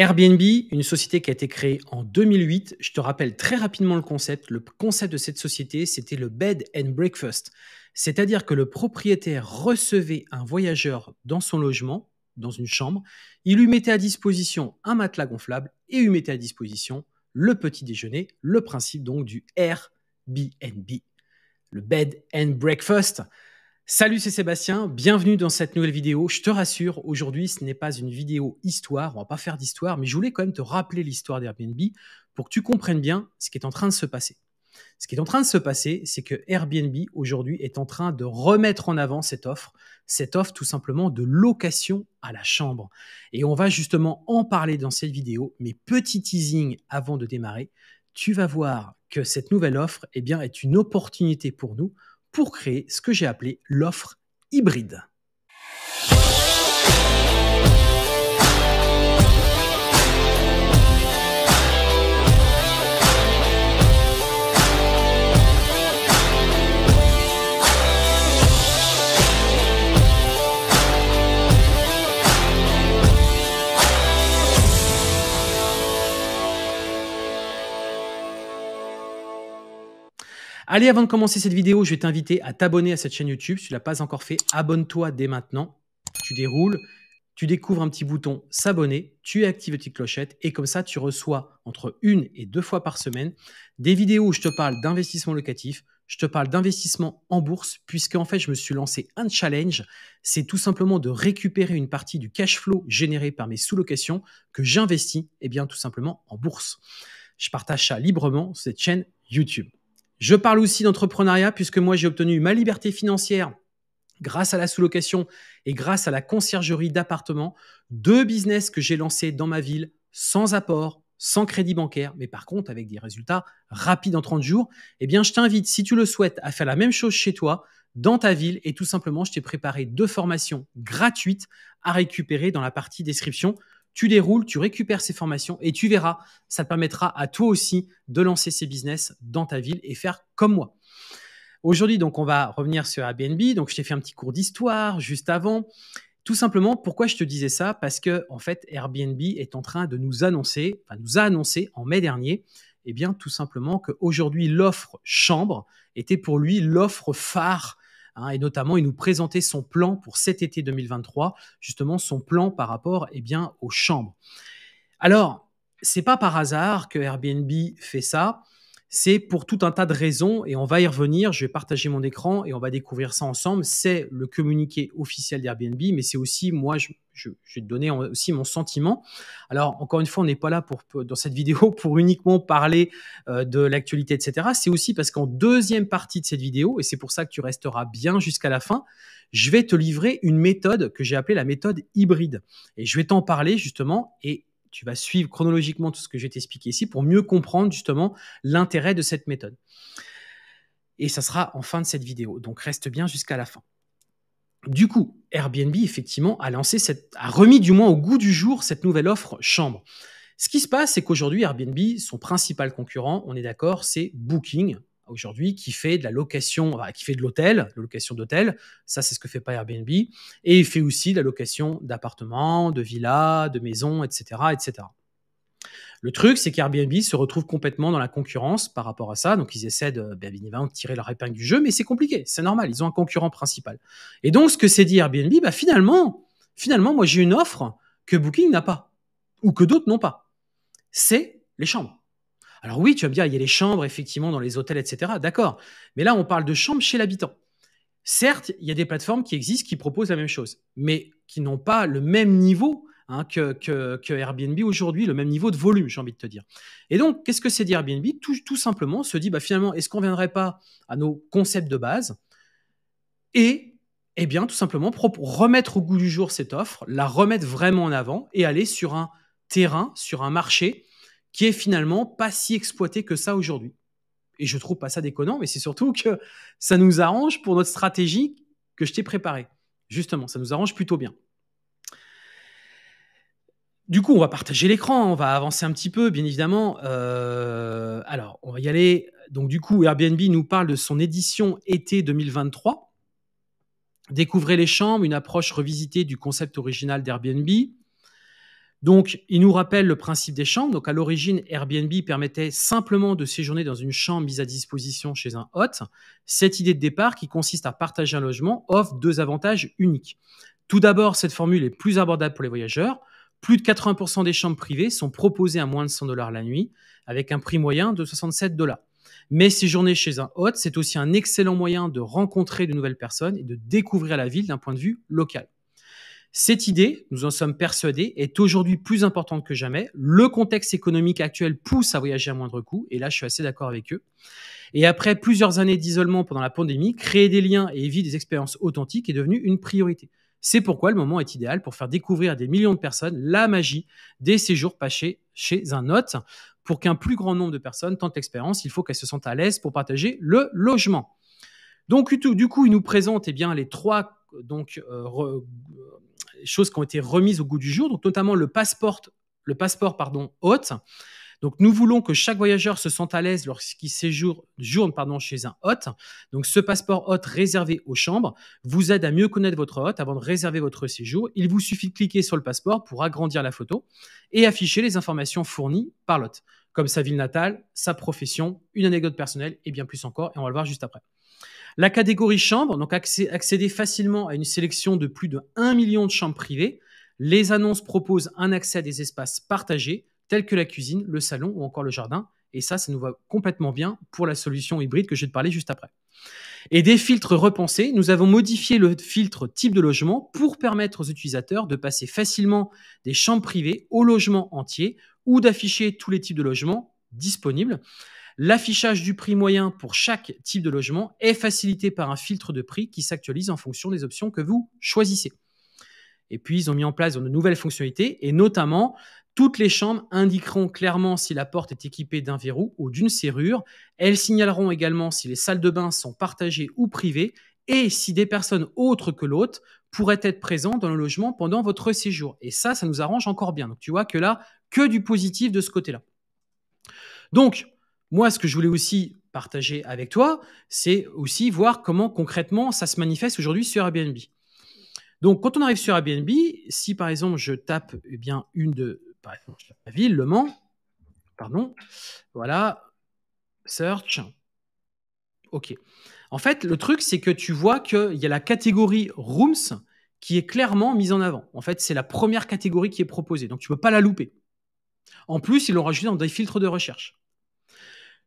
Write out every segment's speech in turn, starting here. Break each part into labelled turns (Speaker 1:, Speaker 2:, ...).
Speaker 1: Airbnb, une société qui a été créée en 2008. Je te rappelle très rapidement le concept. Le concept de cette société, c'était le bed and breakfast. C'est-à-dire que le propriétaire recevait un voyageur dans son logement, dans une chambre. Il lui mettait à disposition un matelas gonflable et lui mettait à disposition le petit déjeuner. Le principe donc du Airbnb, le bed and breakfast. Salut, c'est Sébastien. Bienvenue dans cette nouvelle vidéo. Je te rassure, aujourd'hui, ce n'est pas une vidéo histoire. On va pas faire d'histoire, mais je voulais quand même te rappeler l'histoire d'Airbnb pour que tu comprennes bien ce qui est en train de se passer. Ce qui est en train de se passer, c'est que Airbnb aujourd'hui est en train de remettre en avant cette offre, cette offre tout simplement de location à la chambre. Et on va justement en parler dans cette vidéo, mais petit teasing avant de démarrer, tu vas voir que cette nouvelle offre eh bien, est une opportunité pour nous pour créer ce que j'ai appelé l'offre hybride. Allez, avant de commencer cette vidéo, je vais t'inviter à t'abonner à cette chaîne YouTube. Si tu ne l'as pas encore fait, abonne-toi dès maintenant. Tu déroules, tu découvres un petit bouton s'abonner, tu actives la petite clochette et comme ça, tu reçois entre une et deux fois par semaine des vidéos où je te parle d'investissement locatif, je te parle d'investissement en bourse, puisque en fait, je me suis lancé un challenge. C'est tout simplement de récupérer une partie du cash flow généré par mes sous-locations que j'investis, et eh bien, tout simplement en bourse. Je partage ça librement sur cette chaîne YouTube. Je parle aussi d'entrepreneuriat puisque moi j'ai obtenu ma liberté financière grâce à la sous-location et grâce à la conciergerie d'appartements, deux business que j'ai lancés dans ma ville sans apport, sans crédit bancaire, mais par contre avec des résultats rapides en 30 jours. Eh bien, je t'invite, si tu le souhaites, à faire la même chose chez toi, dans ta ville, et tout simplement, je t'ai préparé deux formations gratuites à récupérer dans la partie description tu déroules, tu récupères ces formations et tu verras, ça te permettra à toi aussi de lancer ces business dans ta ville et faire comme moi. Aujourd'hui, donc, on va revenir sur Airbnb. Donc, je t'ai fait un petit cours d'histoire juste avant. Tout simplement, pourquoi je te disais ça Parce que, en fait, Airbnb est en train de nous annoncer, enfin, nous a annoncé en mai dernier, et eh bien, tout simplement qu'aujourd'hui, l'offre chambre était pour lui l'offre phare Hein, et notamment, il nous présentait son plan pour cet été 2023, justement son plan par rapport eh bien, aux chambres. Alors, ce n'est pas par hasard que Airbnb fait ça c'est pour tout un tas de raisons, et on va y revenir, je vais partager mon écran et on va découvrir ça ensemble. C'est le communiqué officiel d'Airbnb, mais c'est aussi, moi, je, vais te donner aussi mon sentiment. Alors, encore une fois, on n'est pas là pour, dans cette vidéo pour uniquement parler euh, de l'actualité, etc. C'est aussi parce qu'en deuxième partie de cette vidéo, et c'est pour ça que tu resteras bien jusqu'à la fin, je vais te livrer une méthode que j'ai appelée la méthode hybride. Et je vais t'en parler justement, et tu vas suivre chronologiquement tout ce que je vais t'expliquer ici pour mieux comprendre justement l'intérêt de cette méthode. Et ça sera en fin de cette vidéo, donc reste bien jusqu'à la fin. Du coup, Airbnb effectivement a lancé cette, a remis du moins au goût du jour cette nouvelle offre chambre. Ce qui se passe, c'est qu'aujourd'hui Airbnb, son principal concurrent, on est d'accord, c'est Booking, aujourd'hui qui fait de la location, qui fait de l'hôtel, la location d'hôtel. Ça, c'est ce que fait pas Airbnb. Et il fait aussi de la location d'appartements, de villas, de maisons, etc., etc. Le truc, c'est qu'Airbnb se retrouve complètement dans la concurrence par rapport à ça. Donc, ils essaient de, bien bah, évidemment, tirer leur épingle du jeu, mais c'est compliqué. C'est normal. Ils ont un concurrent principal. Et donc, ce que s'est dit Airbnb, bah, finalement, finalement, moi, j'ai une offre que Booking n'a pas ou que d'autres n'ont pas. C'est les chambres. Alors oui, tu vas me dire, il y a les chambres, effectivement, dans les hôtels, etc. D'accord. Mais là, on parle de chambres chez l'habitant. Certes, il y a des plateformes qui existent qui proposent la même chose, mais qui n'ont pas le même niveau hein, que, Airbnb aujourd'hui, le même niveau de volume, j'ai envie de te dire. Et donc, qu'est-ce que c'est d'Airbnb tout, tout simplement, on se dit, bah, finalement, est-ce qu'on ne viendrait pas à nos concepts de base et eh bien, tout simplement, remettre au goût du jour cette offre, la remettre vraiment en avant et aller sur un terrain, sur un marché qui est finalement pas si exploité que ça aujourd'hui. Et je trouve pas ça déconnant, mais c'est surtout que ça nous arrange pour notre stratégie que je t'ai préparée. Justement, ça nous arrange plutôt bien. Du coup, on va partager l'écran, on va avancer un petit peu, bien évidemment. Euh, alors, on va y aller. Donc, du coup, Airbnb nous parle de son édition été 2023. Découvrez les chambres, une approche revisitée du concept original d'Airbnb. Donc, il nous rappelle le principe des chambres. Donc, à l'origine, Airbnb permettait simplement de séjourner dans une chambre mise à disposition chez un hôte. Cette idée de départ, qui consiste à partager un logement, offre deux avantages uniques. Tout d'abord, cette formule est plus abordable pour les voyageurs. Plus de 80% des chambres privées sont proposées à moins de 100 dollars la nuit, avec un prix moyen de 67 dollars. Mais séjourner chez un hôte, c'est aussi un excellent moyen de rencontrer de nouvelles personnes et de découvrir la ville d'un point de vue local. Cette idée, nous en sommes persuadés, est aujourd'hui plus importante que jamais. Le contexte économique actuel pousse à voyager à moindre coût, et là je suis assez d'accord avec eux. Et après plusieurs années d'isolement pendant la pandémie, créer des liens et vivre des expériences authentiques est devenu une priorité. C'est pourquoi le moment est idéal pour faire découvrir à des millions de personnes la magie des séjours passés chez un hôte. Pour qu'un plus grand nombre de personnes tentent l'expérience, il faut qu'elles se sentent à l'aise pour partager le logement. Donc du coup, il nous présente eh bien, les trois donc, euh, choses qui ont été remises au goût du jour, donc notamment le passeport, le passeport pardon, hôte. Donc, nous voulons que chaque voyageur se sente à l'aise lorsqu'il séjourne pardon, chez un hôte. Donc, ce passeport hôte réservé aux chambres vous aide à mieux connaître votre hôte avant de réserver votre séjour. Il vous suffit de cliquer sur le passeport pour agrandir la photo et afficher les informations fournies par l'hôte, comme sa ville natale, sa profession, une anecdote personnelle et bien plus encore. Et on va le voir juste après. La catégorie chambre, donc accéder facilement à une sélection de plus de 1 million de chambres privées. Les annonces proposent un accès à des espaces partagés, tels que la cuisine, le salon ou encore le jardin. Et ça, ça nous va complètement bien pour la solution hybride que je vais te parler juste après. Et des filtres repensés, nous avons modifié le filtre type de logement pour permettre aux utilisateurs de passer facilement des chambres privées au logement entier ou d'afficher tous les types de logements disponibles. L'affichage du prix moyen pour chaque type de logement est facilité par un filtre de prix qui s'actualise en fonction des options que vous choisissez. Et puis, ils ont mis en place de nouvelles fonctionnalités et notamment, toutes les chambres indiqueront clairement si la porte est équipée d'un verrou ou d'une serrure. Elles signaleront également si les salles de bain sont partagées ou privées et si des personnes autres que l'autre pourraient être présentes dans le logement pendant votre séjour. Et ça, ça nous arrange encore bien. Donc, tu vois que là, que du positif de ce côté-là. Donc, moi, ce que je voulais aussi partager avec toi, c'est aussi voir comment concrètement ça se manifeste aujourd'hui sur Airbnb. Donc, quand on arrive sur Airbnb, si par exemple je tape eh bien une de, par exemple, la ville, Le Mans, pardon, voilà, search, ok. En fait, le truc, c'est que tu vois qu'il y a la catégorie rooms qui est clairement mise en avant. En fait, c'est la première catégorie qui est proposée, donc tu ne peux pas la louper. En plus, ils l'ont rajouté dans des filtres de recherche.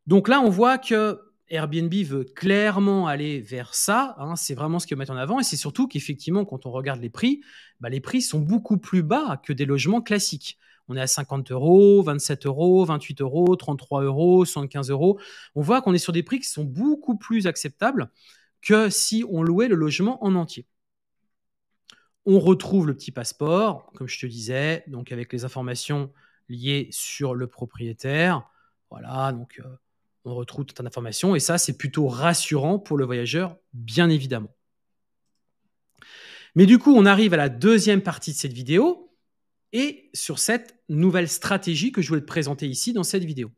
Speaker 1: Donc là, on voit que Airbnb veut clairement aller vers ça. Hein. c'est vraiment ce qu'ils mettent en avant. Et c'est surtout qu'effectivement, quand on regarde les prix, bah, les prix sont beaucoup plus bas que des logements classiques. On est à 50 euros, 27 euros, 28 euros, 33 euros, 75 euros. On voit qu'on est sur des prix qui sont beaucoup plus acceptables que si on louait le logement en entier. On retrouve le petit passeport, comme je te disais, donc avec les informations liées sur le propriétaire. Voilà, donc euh, on retrouve tant d'informations et ça, c'est plutôt rassurant pour le voyageur, bien évidemment. Mais du coup, on arrive à la deuxième partie de cette vidéo et sur cette nouvelle stratégie que je voulais te présenter ici dans cette vidéo.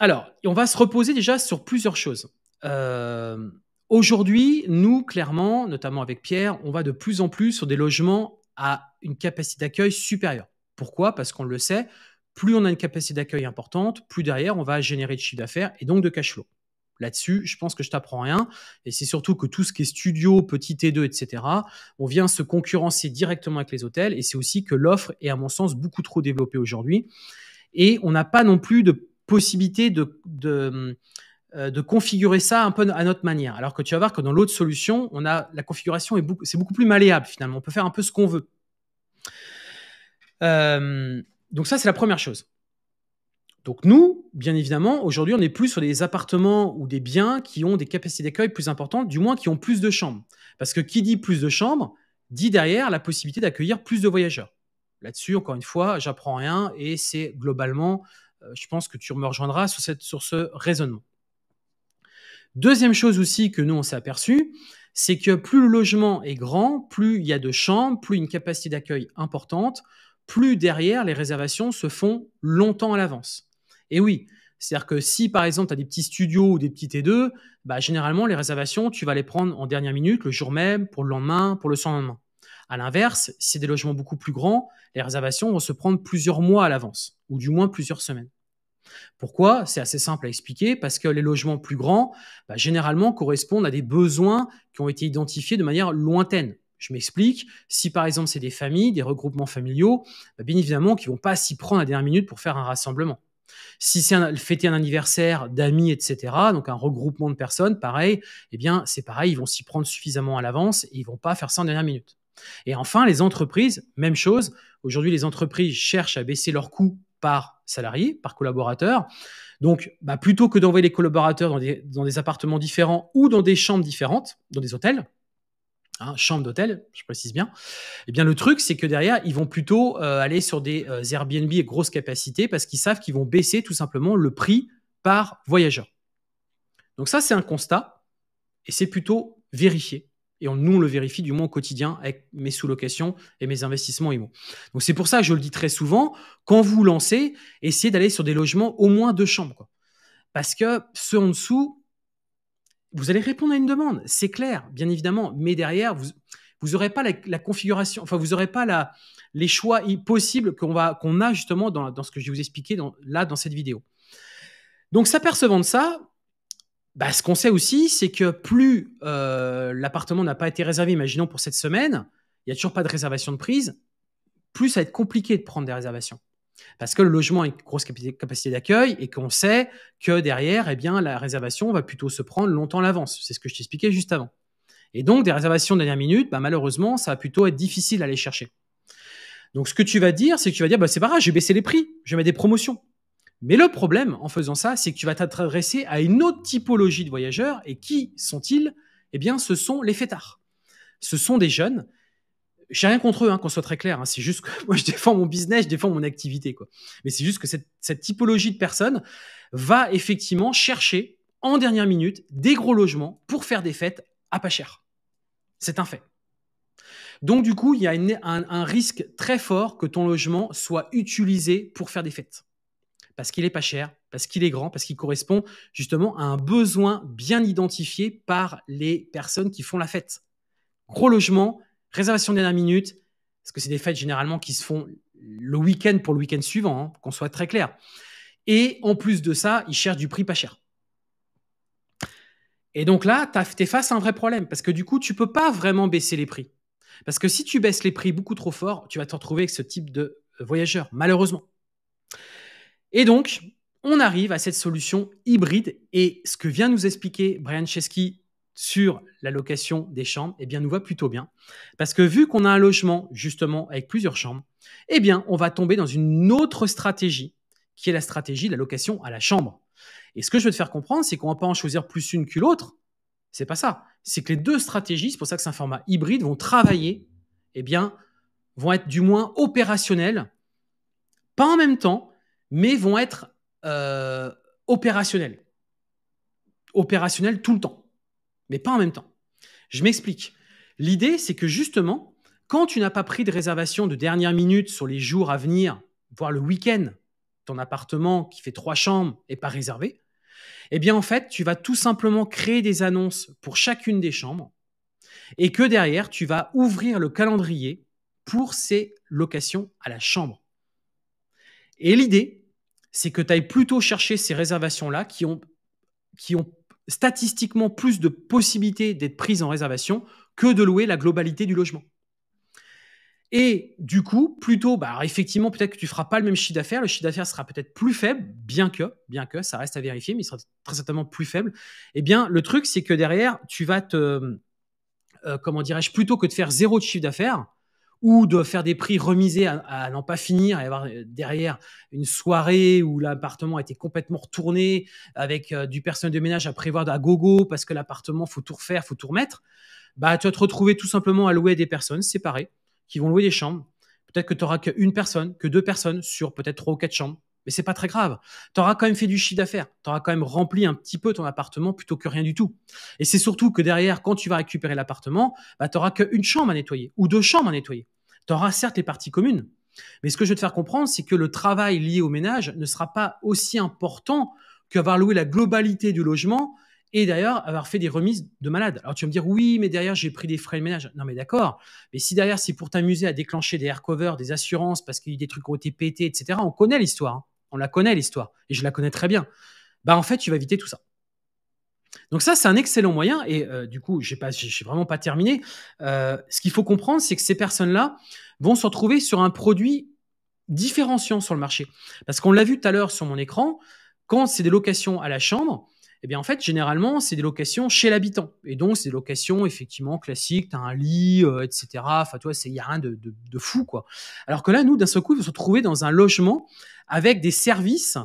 Speaker 1: Alors, on va se reposer déjà sur plusieurs choses. Euh, aujourd'hui, nous, clairement, notamment avec Pierre, on va de plus en plus sur des logements à une capacité d'accueil supérieure. Pourquoi Parce qu'on le sait, plus on a une capacité d'accueil importante, plus derrière, on va générer de chiffre d'affaires et donc de cash flow. Là-dessus, je pense que je t'apprends rien. Et c'est surtout que tout ce qui est studio, petit T2, etc., on vient se concurrencer directement avec les hôtels. Et c'est aussi que l'offre est, à mon sens, beaucoup trop développée aujourd'hui. Et on n'a pas non plus de possibilité de, de, euh, configurer ça un peu à notre manière. Alors que tu vas voir que dans l'autre solution, on a, la configuration est c'est beaucoup plus malléable finalement. On peut faire un peu ce qu'on veut. Euh, donc ça, c'est la première chose. Donc nous, bien évidemment, aujourd'hui, on n'est plus sur des appartements ou des biens qui ont des capacités d'accueil plus importantes, du moins qui ont plus de chambres. Parce que qui dit plus de chambres, dit derrière la possibilité d'accueillir plus de voyageurs. Là-dessus, encore une fois, j'apprends rien et c'est globalement, euh, je pense que tu me rejoindras sur, cette, sur ce raisonnement. Deuxième chose aussi que nous, on s'est aperçu, c'est que plus le logement est grand, plus il y a de chambres, plus une capacité d'accueil importante, plus derrière, les réservations se font longtemps à l'avance. Et oui, c'est-à-dire que si par exemple tu as des petits studios ou des petits T2, bah, généralement les réservations, tu vas les prendre en dernière minute, le jour même, pour le lendemain, pour le lendemain. À l'inverse, si c'est des logements beaucoup plus grands, les réservations vont se prendre plusieurs mois à l'avance, ou du moins plusieurs semaines. Pourquoi C'est assez simple à expliquer, parce que les logements plus grands, bah, généralement, correspondent à des besoins qui ont été identifiés de manière lointaine. Je m'explique. Si par exemple c'est des familles, des regroupements familiaux, bah, bien évidemment qu'ils vont pas s'y prendre à la dernière minute pour faire un rassemblement. Si c'est fêter un anniversaire d'amis, etc., donc un regroupement de personnes, pareil, eh bien, c'est pareil, ils vont s'y prendre suffisamment à l'avance et ils vont pas faire ça en dernière minute. Et enfin, les entreprises, même chose. Aujourd'hui, les entreprises cherchent à baisser leurs coûts par salarié, par collaborateur. Donc, bah, plutôt que d'envoyer les collaborateurs dans des appartements différents ou dans des chambres différentes, dans des hôtels, Hein, chambre d'hôtel, je précise bien, eh bien le truc, c'est que derrière, ils vont plutôt euh, aller sur des euh, Airbnb à grosse capacité parce qu'ils savent qu'ils vont baisser tout simplement le prix par voyageur. Donc ça, c'est un constat et c'est plutôt vérifié. Et on, nous, on le vérifie du moins au quotidien avec mes sous-locations et mes investissements IMO. Donc c'est pour ça que je le dis très souvent, quand vous lancez, essayez d'aller sur des logements au moins deux chambres. Parce que ceux en dessous, vous allez répondre à une demande, c'est clair, bien évidemment, mais derrière, vous vous n'aurez pas la, configuration, enfin, vous aurez pas les choix possibles qu'on qu'on a justement dans, ce que je vais vous expliquer là, dans cette vidéo. Donc, s'apercevant de ça, bah, ce qu'on sait aussi, c'est que plus euh, l'appartement n'a pas été réservé, imaginons pour cette semaine, il n'y a toujours pas de réservation de prise, plus ça va être compliqué de prendre des réservations. Parce que le logement a une grosse capacité d'accueil et qu'on sait que derrière, eh bien, la réservation va plutôt se prendre longtemps à l'avance. C'est ce que je t'expliquais juste avant. Et donc, des réservations de dernière minute, bah, malheureusement, ça va plutôt être difficile à aller chercher. Donc, ce que tu vas dire, c'est que tu vas dire, bah, c'est pas grave, j'ai baissé les prix, je mets des promotions. Mais le problème en faisant ça, c'est que tu vas t'adresser à une autre typologie de voyageurs. Et qui sont-ils Eh bien, ce sont les fêtards. Ce sont des jeunes j'ai rien contre eux, hein, qu'on soit très clair. Hein. C'est juste que moi, je défends mon business, je défends mon activité. Quoi. Mais c'est juste que cette, typologie de personnes va effectivement chercher en dernière minute des gros logements pour faire des fêtes à pas cher. C'est un fait. Donc, du coup, il y a un, un risque très fort que ton logement soit utilisé pour faire des fêtes. Parce qu'il est pas cher, parce qu'il est grand, parce qu'il correspond justement à un besoin bien identifié par les personnes qui font la fête. Gros logement, Réservation dernière minute, parce que c'est des fêtes généralement qui se font le week-end pour le week-end suivant, hein, qu'on soit très clair. Et en plus de ça, ils cherchent du prix pas cher. Et donc là, tu es face à un vrai problème, parce que du coup, tu peux pas vraiment baisser les prix. Parce que si tu baisses les prix beaucoup trop fort, tu vas te retrouver avec ce type de euh, voyageur, malheureusement. Et donc, on arrive à cette solution hybride. Et ce que vient nous expliquer Brian Chesky sur la location des chambres, eh bien, nous va plutôt bien. Parce que vu qu'on a un logement, justement, avec plusieurs chambres, eh bien, on va tomber dans une autre stratégie, qui est la stratégie de la location à la chambre. Et ce que je veux te faire comprendre, c'est qu'on ne va pas en choisir plus une que l'autre. C'est pas ça. C'est que les deux stratégies, c'est pour ça que c'est un format hybride, vont travailler, eh bien, vont être du moins opérationnelles, pas en même temps, mais vont être opérationnels euh, opérationnelles. Opérationnelles tout le temps mais pas en même temps. Je m'explique. L'idée, c'est que justement, quand tu n'as pas pris de réservation de dernière minute sur les jours à venir, voire le week-end, ton appartement qui fait trois chambres n'est pas réservé, eh bien en fait, tu vas tout simplement créer des annonces pour chacune des chambres et que derrière, tu vas ouvrir le calendrier pour ces locations à la chambre. Et l'idée, c'est que tu ailles plutôt chercher ces réservations-là qui ont, qui ont statistiquement plus de possibilités d'être prise en réservation que de louer la globalité du logement. Et du coup, plutôt, bah, effectivement, peut-être que tu feras pas le même chiffre d'affaires. Le chiffre d'affaires sera peut-être plus faible, bien que, bien que, ça reste à vérifier, mais il sera très certainement plus faible. Eh bien, le truc, c'est que derrière, tu vas te, euh, comment dirais-je, plutôt que de faire zéro de chiffre d'affaires, ou de faire des prix remisés à, n'en pas finir et avoir euh, derrière une soirée où l'appartement a été complètement retourné avec euh, du personnel de ménage à prévoir à gogo parce que l'appartement faut tout refaire, faut tout remettre, bah tu vas te retrouver tout simplement à louer des personnes séparées qui vont louer des chambres. Peut-être que tu n'auras qu'une personne, que deux personnes sur peut-être trois ou quatre chambres mais c'est pas très grave. Tu auras quand même fait du chiffre d'affaires, tu auras quand même rempli un petit peu ton appartement plutôt que rien du tout. Et c'est surtout que derrière, quand tu vas récupérer l'appartement, bah, tu n'auras qu'une chambre à nettoyer ou deux chambres à nettoyer. Tu auras certes les parties communes, mais ce que je veux te faire comprendre, c'est que le travail lié au ménage ne sera pas aussi important qu'avoir loué la globalité du logement et d'ailleurs avoir fait des remises de malades. Alors tu vas me dire oui, mais derrière j'ai pris des frais de ménage. Non mais d'accord, mais si derrière c'est pour t'amuser à déclencher des air covers, des assurances parce qu'il y a des trucs qui ont été pétés, etc. On connaît l'histoire. Hein. On la connaît, l'histoire. Et je la connais très bien. Bah, en fait, tu vas éviter tout ça. Donc ça, c'est un excellent moyen. Et euh, du coup, je n'ai vraiment pas terminé. Euh, ce qu'il faut comprendre, c'est que ces personnes-là vont se retrouver sur un produit différenciant sur le marché. Parce qu'on l'a vu tout à l'heure sur mon écran, quand c'est des locations à la chambre, eh bien, en fait, généralement, c'est des locations chez l'habitant. Et donc, c'est des locations, effectivement, classiques. Tu as un lit, euh, etc. Enfin, toi, il n'y a rien de, de, fou, quoi. Alors que là, nous, d'un seul coup, on se retrouver dans un logement avec des services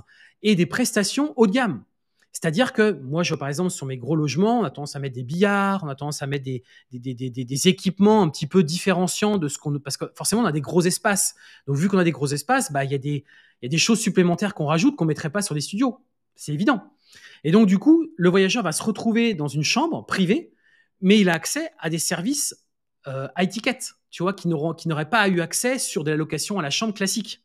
Speaker 1: et des prestations haut de gamme. C'est-à-dire que moi, je, par exemple, sur mes gros logements, on a tendance à mettre des billards, on a tendance à mettre des, des, équipements un petit peu différenciants de ce qu'on... Parce que forcément, on a des gros espaces. Donc, vu qu'on a des gros espaces, bah, il y, a des, il y a des choses supplémentaires qu'on rajoute qu'on ne mettrait pas sur les studios. C'est évident. Et donc, du coup, le voyageur va se retrouver dans une chambre privée, mais il a accès à des services à euh, étiquette, tu vois, qui n'auraient pas eu accès sur de la location à la chambre classique.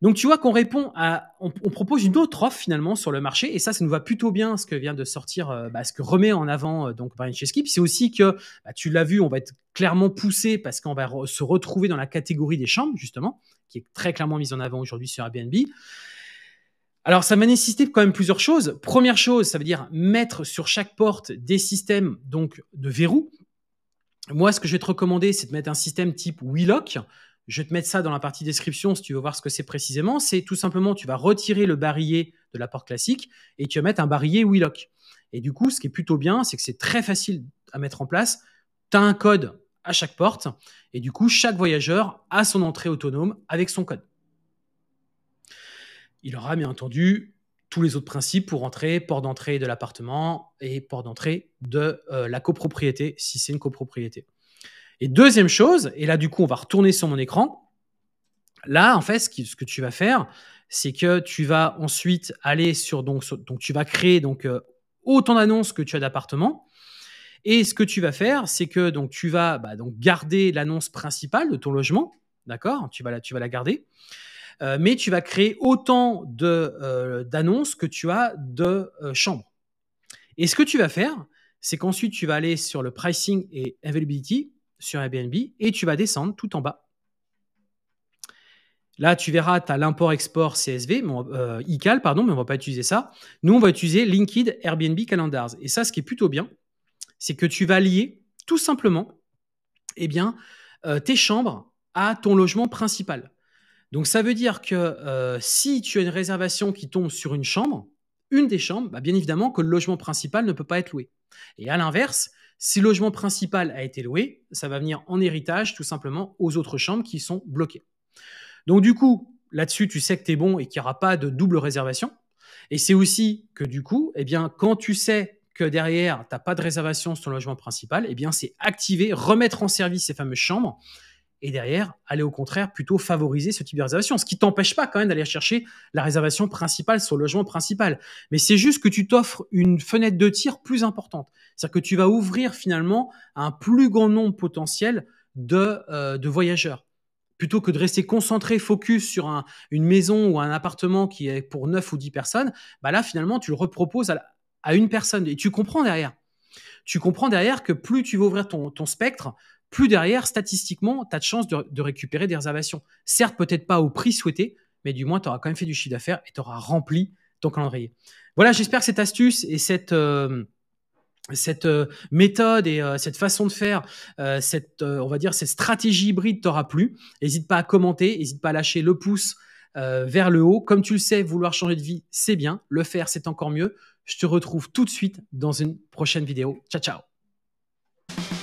Speaker 1: Donc, tu vois qu'on répond à, on, propose une autre offre finalement sur le marché, et ça, ça nous va plutôt bien, ce que vient de sortir, euh, bah, ce que remet en avant euh, donc donc puis c'est aussi que, bah, tu l'as vu, on va être clairement poussé parce qu'on va se retrouver dans la catégorie des chambres justement, qui est très clairement mise en avant aujourd'hui sur Airbnb. Alors, ça m'a nécessité quand même plusieurs choses. Première chose, ça veut dire mettre sur chaque porte des systèmes donc de verrou. Moi, ce que je vais te recommander, c'est de mettre un système type WeLock. Je vais te mettre ça dans la partie description si tu veux voir ce que c'est précisément. C'est tout simplement, tu vas retirer le barillet de la porte classique et tu vas mettre un barillet WeLock. Et du coup, ce qui est plutôt bien, c'est que c'est très facile à mettre en place. Tu as un code à chaque porte et du coup, chaque voyageur a son entrée autonome avec son code il aura bien entendu tous les autres principes pour entrer, port d'entrée de l'appartement et port d'entrée de euh, la copropriété, si c'est une copropriété. Et deuxième chose, et là du coup on va retourner sur mon écran, là en fait ce, que tu vas faire, c'est que tu vas ensuite aller sur, donc, donc tu vas créer donc, euh, autant d'annonces que tu as d'appartements. Et ce que tu vas faire, c'est que donc tu vas bah, donc garder l'annonce principale de ton logement, d'accord tu vas, la, tu vas la garder. Euh, mais tu vas créer autant euh, d'annonces que tu as de euh, chambres. Et ce que tu vas faire, c'est qu'ensuite tu vas aller sur le pricing et availability sur Airbnb et tu vas descendre tout en bas. Là, tu verras, tu as l'import-export CSV, ICAL, pardon, mais on ne va pas utiliser ça. Nous, on va utiliser LinkedIn, Airbnb Calendars. Et ça, ce qui est plutôt bien, c'est que tu vas lier tout simplement eh bien, tes chambres à ton logement principal. Donc ça veut dire que euh, si tu as une réservation qui tombe sur une chambre, une des chambres, bah, bien évidemment que le logement principal ne peut pas être loué. Et à l'inverse, si le logement principal a été loué, ça va venir en héritage tout simplement aux autres chambres qui sont bloquées. Donc du coup, là-dessus, tu sais que tu es bon et qu'il n'y aura pas de double réservation. Et c'est aussi que du coup, eh bien, quand tu sais que derrière, tu n'as pas de réservation sur ton logement principal, eh bien, c'est activer, remettre en service ces fameuses chambres et derrière, aller au contraire plutôt favoriser ce type de réservation, ce qui t'empêche pas quand même d'aller chercher la réservation principale sur le logement principal. Mais c'est juste que tu t'offres une fenêtre de tir plus importante. C'est-à-dire que tu vas ouvrir finalement un plus grand nombre potentiel de, euh, de voyageurs plutôt que de rester concentré, focus sur un, une maison ou un appartement qui est pour 9 ou 10 personnes, bah là, finalement, tu le reproposes à, à une personne. Et tu comprends derrière. Tu comprends derrière que plus tu vas ouvrir ton, ton spectre, plus derrière, statistiquement, tu as de chances de, récupérer des réservations. Certes, peut-être pas au prix souhaité, mais du moins, tu auras quand même fait du chiffre d'affaires et tu auras rempli ton calendrier. Voilà, j'espère que cette astuce et cette... Euh, euh, méthode et euh, cette façon de faire, cette, on va dire, cette stratégie hybride t'aura plu. N'hésite pas à commenter, n'hésite pas à lâcher le pouce vers le haut. Comme tu le sais, vouloir changer de vie, c'est bien. Le faire, c'est encore mieux. Je te retrouve tout de suite dans une prochaine vidéo. Ciao, ciao.